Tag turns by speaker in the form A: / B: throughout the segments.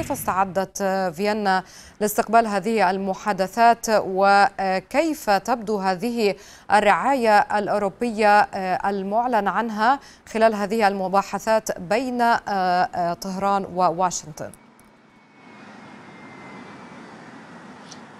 A: كيف استعدت آه، فيينا لاستقبال هذه المحادثات وكيف تبدو هذه الرعاية الأوروبية آه، المعلن عنها خلال هذه المباحثات بين آه، طهران وواشنطن؟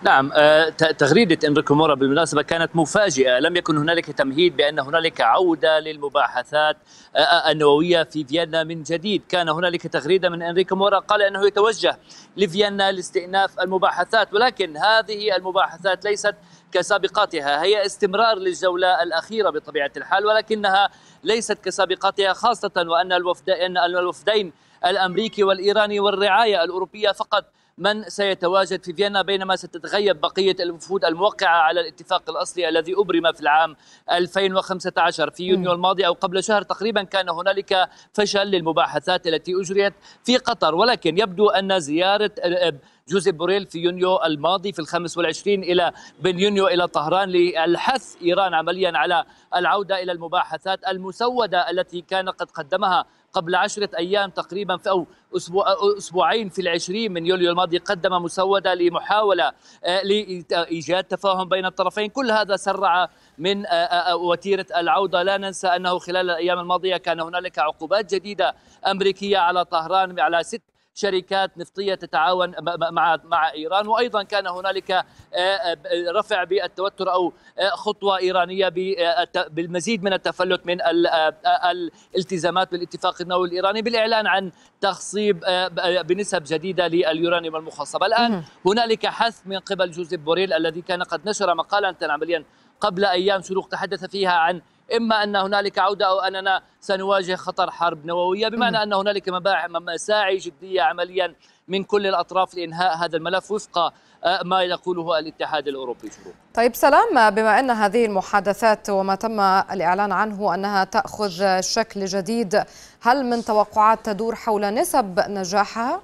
B: نعم آه، تغريدة إنريكو مورا بالمناسبة كانت مفاجئة لم يكن هنالك تمهيد بأن هنالك عودة للمباحثات آه، آه، النووية في فيينا من جديد كان هنالك تغريدة من إنريكو مورا قال أنه يتوجه لفيينا لاستئناف المباحثات ولكن هذه المباحثات ليست كسابقاتها هي استمرار للجولة الأخيرة بطبيعة الحال ولكنها ليست كسابقاتها خاصة وأن الوفدين الأمريكي والإيراني والرعاية الأوروبية فقط من سيتواجد في فيينا بينما ستتغيب بقية الوفود الموقعة على الاتفاق الأصلي الذي أبرم في العام 2015 في يونيو الماضي أو قبل شهر تقريبا كان هنالك فشل للمباحثات التي أجريت في قطر ولكن يبدو أن زيارة جوزيف بوريل في يونيو الماضي في الخامس والعشرين إلى من يونيو إلى طهران للحث إيران عمليا على العودة إلى المباحثات المسودة التي كان قد قدمها قبل عشرة أيام تقريبا في أو أسبوع أسبوعين في العشرين من يوليو الماضي قدم مسودة لمحاولة آه، لإيجاد تفاهم بين الطرفين كل هذا سرع من آه، آه، وتيرة العودة لا ننسى أنه خلال الأيام الماضية كان هنالك عقوبات جديدة أمريكية على طهران على ست شركات نفطيه تتعاون مع مع ايران وايضا كان هنالك آه، آه، رفع بالتوتر او آه، خطوه ايرانيه بالمزيد من التفلت من الالتزامات بالاتفاق النووي الايراني بالاعلان عن تخصيب بنسب جديده لليورانيوم المخصب الان هنالك حث من قبل جوزيف بوريل الذي كان قد نشر مقالا عمليا قبل ايام شروق تحدث فيها عن اما ان هنالك عوده او اننا سنواجه خطر حرب نوويه بمعنى ان هنالك مساعي جديه عمليا من كل الاطراف لانهاء هذا الملف وفق آه، ما يقوله الاتحاد الاوروبي
A: طيب سلام بما ان هذه المحادثات وما تم الاعلان عنه انها تاخذ شكل جديد، هل من توقعات تدور حول نسب نجاحها؟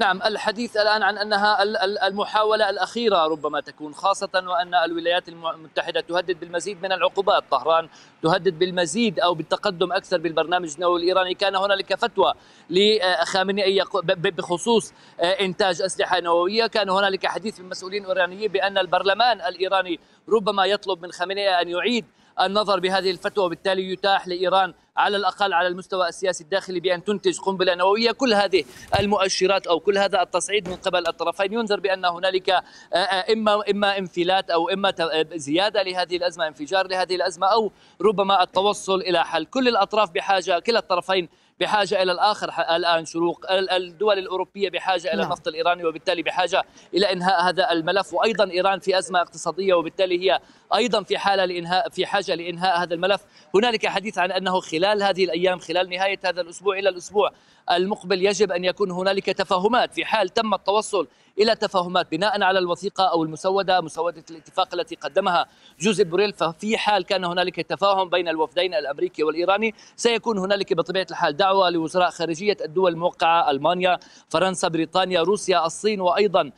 B: نعم الحديث الآن عن أنها المحاولة الأخيرة ربما تكون خاصة وأن الولايات المتحدة تهدد بالمزيد من العقوبات طهران تهدد بالمزيد أو بالتقدم أكثر بالبرنامج النووي الإيراني كان هنالك فتوى لخامنئي بخصوص آه، إنتاج أسلحة نووية كان هنالك حديث من مسؤولين إيرانيين بأن البرلمان الإيراني ربما يطلب من خامنئي أن يعيد النظر بهذه الفتوى وبالتالي يتاح لإيران على الأقل على المستوى السياسي الداخلي بأن تنتج قنبلة نووية كل هذه المؤشرات أو كل هذا التصعيد من قبل الطرفين ينذر بأن هنالك آه، آه، إما إما انفلات أو إما آه، زيادة لهذه الأزمة انفجار لهذه الأزمة أو ربما التوصل إلى حل كل الأطراف بحاجة كلا الطرفين بحاجه الى الاخر الان شروق الدول الاوروبيه بحاجه الى نعم. النفط الايراني وبالتالي بحاجه الى انهاء هذا الملف وايضا ايران في ازمه اقتصاديه وبالتالي هي ايضا في حاله لانهاء في حاجه لانهاء هذا الملف هنالك حديث عن انه خلال هذه الايام خلال نهايه هذا الاسبوع الى الاسبوع المقبل يجب أن يكون هنالك تفاهمات في حال تم التوصل إلى تفاهمات بناء على الوثيقة أو المسودة مسودة الاتفاق التي قدمها جوزيف بوريل ففي حال كان هنالك تفاهم بين الوفدين الأمريكي والإيراني سيكون هنالك بطبيعة الحال دعوة لوزراء خارجية الدول الموقعة ألمانيا فرنسا بريطانيا روسيا الصين وأيضا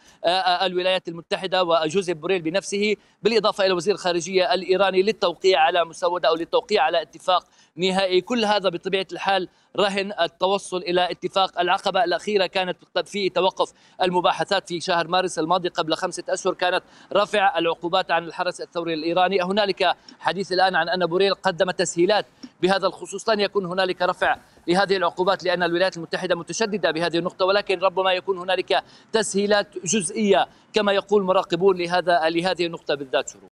B: الولايات المتحدة وجوزيف بوريل بنفسه بالإضافة إلى وزير الخارجية الإيراني للتوقيع على مسودة أو للتوقيع على اتفاق نهائي كل هذا بطبيعة الحال رهن التوصل الى اتفاق العقبه الاخيره كانت في توقف المباحثات في شهر مارس الماضي قبل خمسه اشهر كانت رفع العقوبات عن الحرس الثوري الايراني هنالك حديث الان عن ان بوريل قدم تسهيلات بهذا الخصوص لن يكون هنالك رفع لهذه العقوبات لان الولايات المتحده متشدده بهذه النقطه ولكن ربما يكون هنالك تسهيلات جزئيه كما يقول مراقبون لهذا لهذه النقطه بالذات شروع